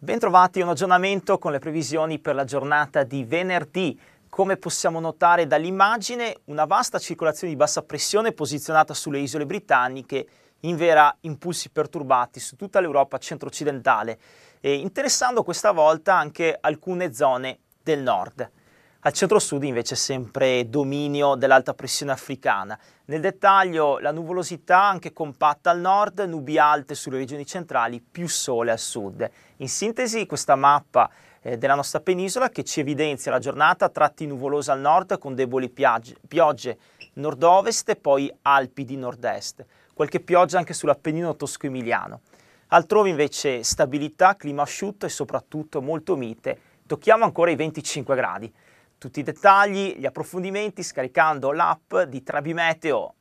Bentrovati, un aggiornamento con le previsioni per la giornata di venerdì. Come possiamo notare dall'immagine, una vasta circolazione di bassa pressione posizionata sulle isole britanniche invera impulsi perturbati su tutta l'Europa centro-occidentale, interessando questa volta anche alcune zone del nord. Al centro-sud invece sempre dominio dell'alta pressione africana. Nel dettaglio la nuvolosità anche compatta al nord, nubi alte sulle regioni centrali, più sole al sud. In sintesi questa mappa eh, della nostra penisola che ci evidenzia la giornata a tratti nuvolosa al nord con deboli piagge, piogge nord-ovest e poi Alpi di nord-est. Qualche pioggia anche sull'Appennino tosco-emiliano. Altrove invece stabilità, clima asciutto e soprattutto molto mite. Tocchiamo ancora i 25 gradi. Tutti i dettagli, gli approfondimenti scaricando l'app di Trabimeteo